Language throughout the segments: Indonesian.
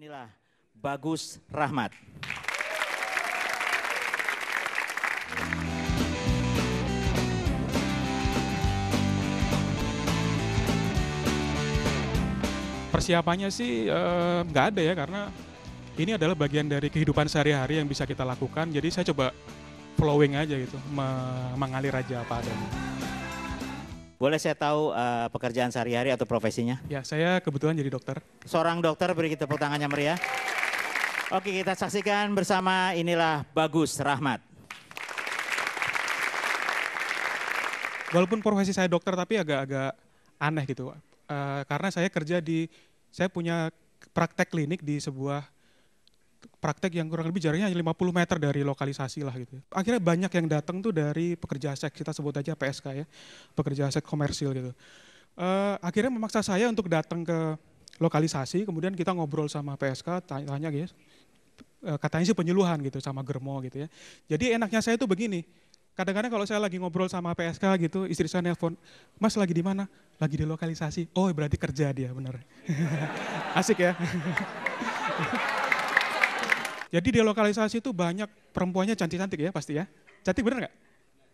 Inilah Bagus Rahmat. Persiapannya sih eh, nggak ada ya karena ini adalah bagian dari kehidupan sehari-hari yang bisa kita lakukan. Jadi saya coba flowing aja gitu, mengalir aja apa adanya. Boleh saya tahu uh, pekerjaan sehari-hari atau profesinya? Ya, saya kebetulan jadi dokter. Seorang dokter beri kita tepuk tangannya meriah. Oke, kita saksikan bersama inilah Bagus Rahmat. Walaupun profesi saya dokter tapi agak-agak aneh gitu. Uh, karena saya kerja di saya punya praktek klinik di sebuah praktek yang kurang lebih jaraknya hanya 50 meter dari lokalisasi lah gitu. Ya. Akhirnya banyak yang datang tuh dari pekerja seks, kita sebut aja PSK ya, pekerja seks komersil gitu. Uh, akhirnya memaksa saya untuk datang ke lokalisasi, kemudian kita ngobrol sama PSK, tanya gitu, uh, katanya sih penyuluhan gitu sama Germo gitu ya. Jadi enaknya saya tuh begini, kadang-kadang kalau saya lagi ngobrol sama PSK gitu, istri saya nelpon, mas lagi di mana? Lagi di lokalisasi. Oh berarti kerja dia, bener. Asik ya. Jadi lokalisasi itu banyak perempuannya cantik-cantik ya pasti ya. Cantik bener nggak?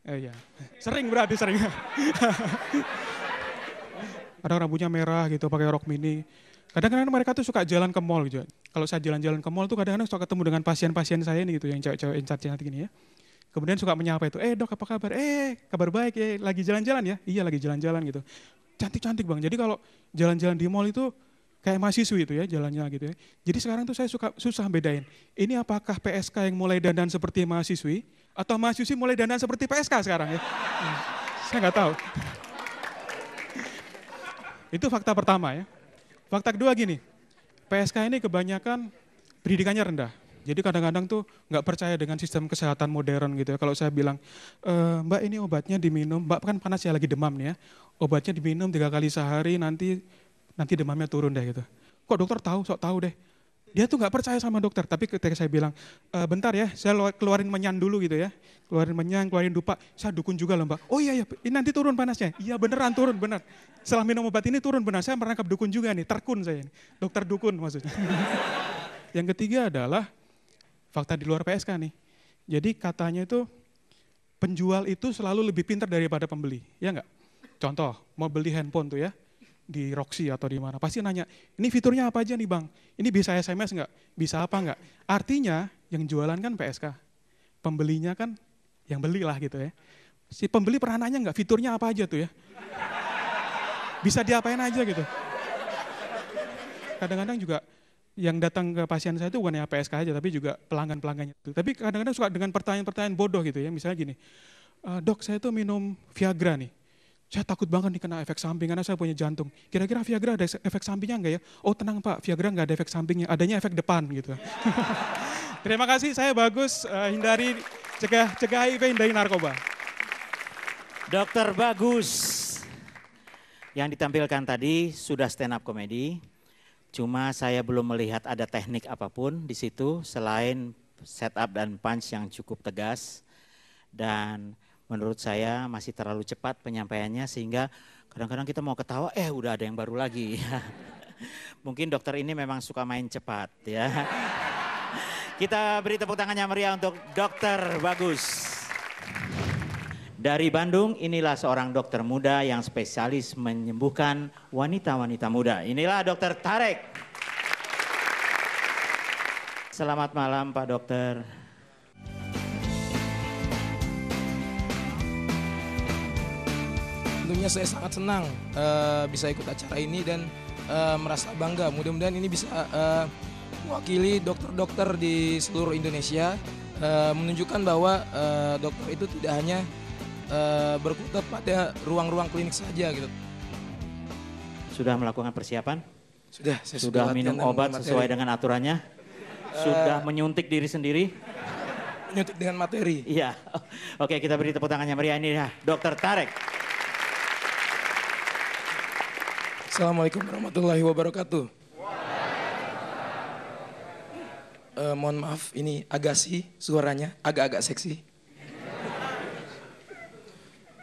Eh, iya. Sering berarti sering. Ada rambutnya merah gitu, pakai rok mini. Kadang-kadang mereka tuh suka jalan ke mall gitu. Kalau saya jalan-jalan ke mall tuh kadang-kadang suka ketemu dengan pasien-pasien saya ini gitu, yang cewek-cewek yang cantik-cantik ini ya. Kemudian suka menyapa itu, eh dok apa kabar? Eh kabar baik, eh lagi jalan-jalan ya? Iya lagi jalan-jalan gitu. Cantik-cantik bang, jadi kalau jalan-jalan di mall itu kayak mahasiswi itu ya jalannya gitu ya. Jadi sekarang tuh saya suka susah bedain. Ini apakah PSK yang mulai dandan seperti mahasiswi atau mahasiswi mulai dandan seperti PSK sekarang ya? Hmm, saya nggak tahu. itu fakta pertama ya. Fakta kedua gini, PSK ini kebanyakan pendidikannya rendah. Jadi kadang-kadang tuh nggak percaya dengan sistem kesehatan modern gitu ya. Kalau saya bilang, e, Mbak ini obatnya diminum, Mbak kan panas ya lagi demam nih ya. Obatnya diminum tiga kali sehari nanti nanti demamnya turun deh gitu. Kok dokter tahu, sok tahu deh. Dia tuh nggak percaya sama dokter, tapi ketika saya bilang, e, bentar ya, saya keluarin menyan dulu gitu ya. Keluarin menyan, keluarin dupa, saya dukun juga loh mbak. Oh iya, iya, ini nanti turun panasnya. Iya beneran turun, bener. Setelah minum obat ini turun, bener. Saya merangkap dukun juga nih, terkun saya ini. Dokter dukun maksudnya. Yang ketiga adalah fakta di luar PSK nih. Jadi katanya itu penjual itu selalu lebih pintar daripada pembeli, ya enggak? Contoh, mau beli handphone tuh ya, di Roxy atau di mana, pasti nanya, ini fiturnya apa aja nih bang? Ini bisa SMS nggak? Bisa apa nggak? Artinya yang jualan kan PSK, pembelinya kan yang belilah gitu ya. Si pembeli pernah nanya nggak fiturnya apa aja tuh ya? Bisa diapain aja gitu. Kadang-kadang juga yang datang ke pasien saya itu bukan ya PSK aja, tapi juga pelanggan-pelanggannya itu. Tapi kadang-kadang suka dengan pertanyaan-pertanyaan bodoh gitu ya, misalnya gini, eh, dok saya tuh minum Viagra nih, saya takut banget nih kena efek samping karena saya punya jantung. Kira-kira Viagra ada efek sampingnya enggak ya? Oh tenang Pak, Viagra enggak ada efek sampingnya, adanya efek depan gitu. Terima kasih, saya bagus. Uh, hindari, cegah, cegah HIV, hindari narkoba. Dokter Bagus yang ditampilkan tadi sudah stand up komedi. Cuma saya belum melihat ada teknik apapun di situ selain setup dan punch yang cukup tegas dan menurut saya masih terlalu cepat penyampaiannya sehingga kadang-kadang kita mau ketawa eh udah ada yang baru lagi Mungkin dokter ini memang suka main cepat ya. Kita beri tepuk tangannya meriah untuk Dokter Bagus. Dari Bandung, inilah seorang dokter muda yang spesialis menyembuhkan wanita-wanita muda. Inilah Dokter Tarek. Selamat malam Pak Dokter. tentunya saya sangat senang uh, bisa ikut acara ini dan uh, merasa bangga. Mudah-mudahan ini bisa uh, mewakili dokter-dokter di seluruh Indonesia uh, menunjukkan bahwa uh, dokter itu tidak hanya uh, berkutat pada ruang-ruang klinik saja gitu. Sudah melakukan persiapan? Sudah, saya sudah, sudah minum obat materi. sesuai dengan aturannya? Uh, sudah menyuntik diri sendiri? Menyuntik dengan materi. Iya. Oke, kita beri tepuk tangannya meriah ini ya, Dokter Tarek. Assalamualaikum warahmatullahi wabarakatuh. Uh, mohon maaf, ini Agasi suaranya, agak-agak seksi.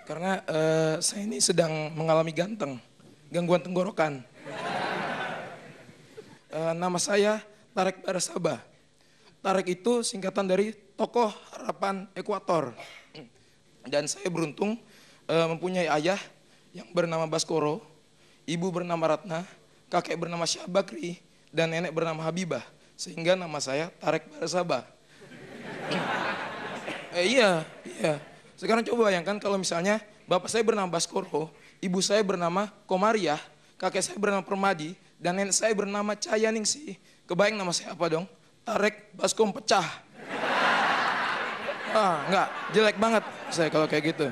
Karena uh, saya ini sedang mengalami ganteng, gangguan tenggorokan. Uh, nama saya Tarek Barasaba. Tarek itu singkatan dari Tokoh Harapan Ekuator. Dan saya beruntung uh, mempunyai ayah yang bernama Baskoro ibu bernama Ratna, kakek bernama Syah Bakri, dan nenek bernama Habibah. Sehingga nama saya Tarek Barasaba. eh, iya, iya. Sekarang coba bayangkan kalau misalnya bapak saya bernama Baskoro, ibu saya bernama Komariah, kakek saya bernama Permadi, dan nenek saya bernama Cayaningsih. Kebayang nama saya apa dong? Tarek Baskom pecah. Ah, enggak, jelek banget saya kalau kayak gitu.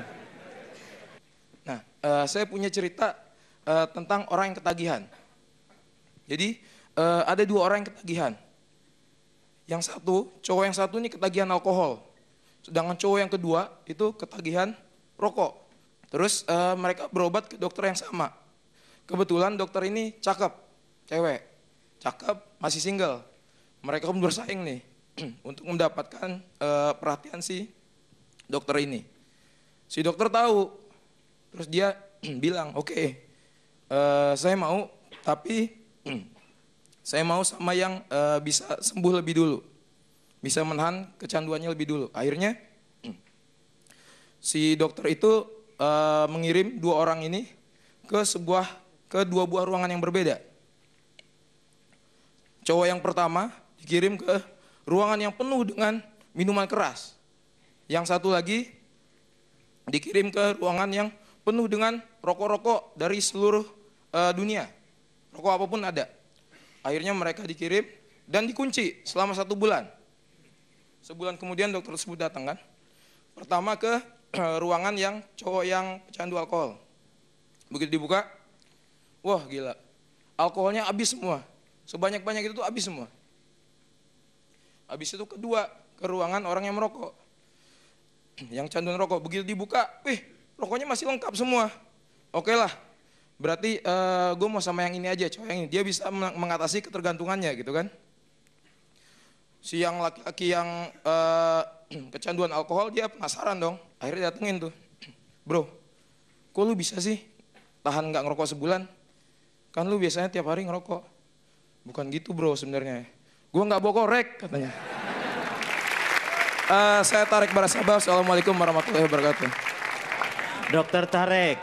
Nah, uh, saya punya cerita uh, tentang orang yang ketagihan. Jadi uh, ada dua orang yang ketagihan. Yang satu, cowok yang satu ini ketagihan alkohol. Sedangkan cowok yang kedua itu ketagihan rokok. Terus uh, mereka berobat ke dokter yang sama. Kebetulan dokter ini cakep, cewek. Cakep, masih single. Mereka pun bersaing nih untuk mendapatkan uh, perhatian si dokter ini. Si dokter tahu. Terus dia bilang, "Oke, okay, Eh, saya mau tapi saya mau sama yang uh, bisa sembuh lebih dulu. Bisa menahan kecanduannya lebih dulu. Akhirnya si dokter itu uh, mengirim dua orang ini ke sebuah ke dua buah ruangan yang berbeda. Cowok yang pertama dikirim ke ruangan yang penuh dengan minuman keras. Yang satu lagi dikirim ke ruangan yang penuh dengan rokok-rokok dari seluruh uh, dunia. Rokok apapun ada. Akhirnya mereka dikirim dan dikunci selama satu bulan. Sebulan kemudian dokter tersebut datang kan. Pertama ke eh, ruangan yang cowok yang pecandu alkohol. Begitu dibuka, wah gila. Alkoholnya habis semua. Sebanyak-banyak itu tuh habis semua. Habis itu kedua, ke ruangan orang yang merokok. Yang candu rokok. Begitu dibuka, wih rokoknya masih lengkap semua. Oke lah, berarti uh, eh, gue mau sama yang ini aja cowok yang ini dia bisa mengatasi ketergantungannya gitu kan si yang laki-laki yang uh, kecanduan alkohol dia penasaran dong akhirnya datengin tuh bro kok lu bisa sih tahan nggak ngerokok sebulan kan lu biasanya tiap hari ngerokok bukan gitu bro sebenarnya gue nggak bawa korek katanya uh, saya tarik Barasabah assalamualaikum warahmatullahi wabarakatuh Dokter tarik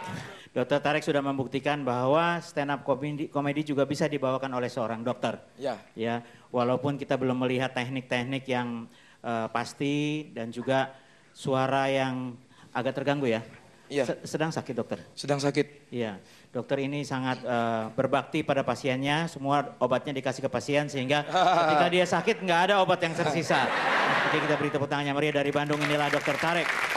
Dokter Tarek sudah membuktikan bahwa stand up komedi, komedi juga bisa dibawakan oleh seorang dokter. Ya. Ya, walaupun kita belum melihat teknik-teknik yang uh, pasti dan juga suara yang agak terganggu ya. Iya. Sedang sakit dokter. Sedang sakit. Iya. Dokter ini sangat uh, berbakti pada pasiennya, semua obatnya dikasih ke pasien sehingga ketika dia sakit nggak ada obat yang tersisa. Oke, kita beri tepuk tangannya Maria dari Bandung inilah dokter Tarek.